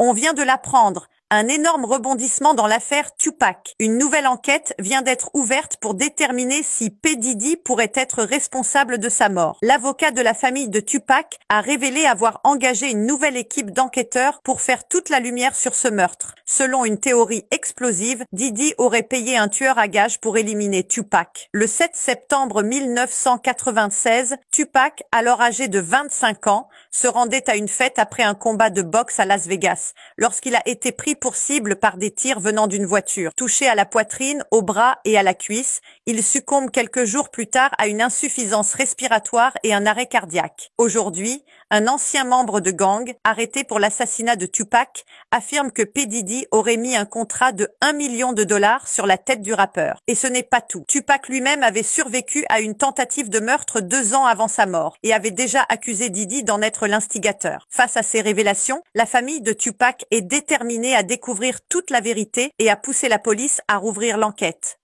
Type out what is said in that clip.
On vient de l'apprendre un énorme rebondissement dans l'affaire Tupac. Une nouvelle enquête vient d'être ouverte pour déterminer si P. Didi pourrait être responsable de sa mort. L'avocat de la famille de Tupac a révélé avoir engagé une nouvelle équipe d'enquêteurs pour faire toute la lumière sur ce meurtre. Selon une théorie explosive, Didi aurait payé un tueur à gage pour éliminer Tupac. Le 7 septembre 1996, Tupac, alors âgé de 25 ans, se rendait à une fête après un combat de boxe à Las Vegas. Lorsqu'il a été pris pour cible par des tirs venant d'une voiture. Touché à la poitrine, au bras et à la cuisse, il succombe quelques jours plus tard à une insuffisance respiratoire et un arrêt cardiaque. Aujourd'hui, un ancien membre de gang arrêté pour l'assassinat de Tupac, affirme que P. Didi aurait mis un contrat de 1 million de dollars sur la tête du rappeur. Et ce n'est pas tout. Tupac lui-même avait survécu à une tentative de meurtre deux ans avant sa mort et avait déjà accusé Didi d'en être l'instigateur. Face à ces révélations, la famille de Tupac est déterminée à découvrir toute la vérité et à pousser la police à rouvrir l'enquête.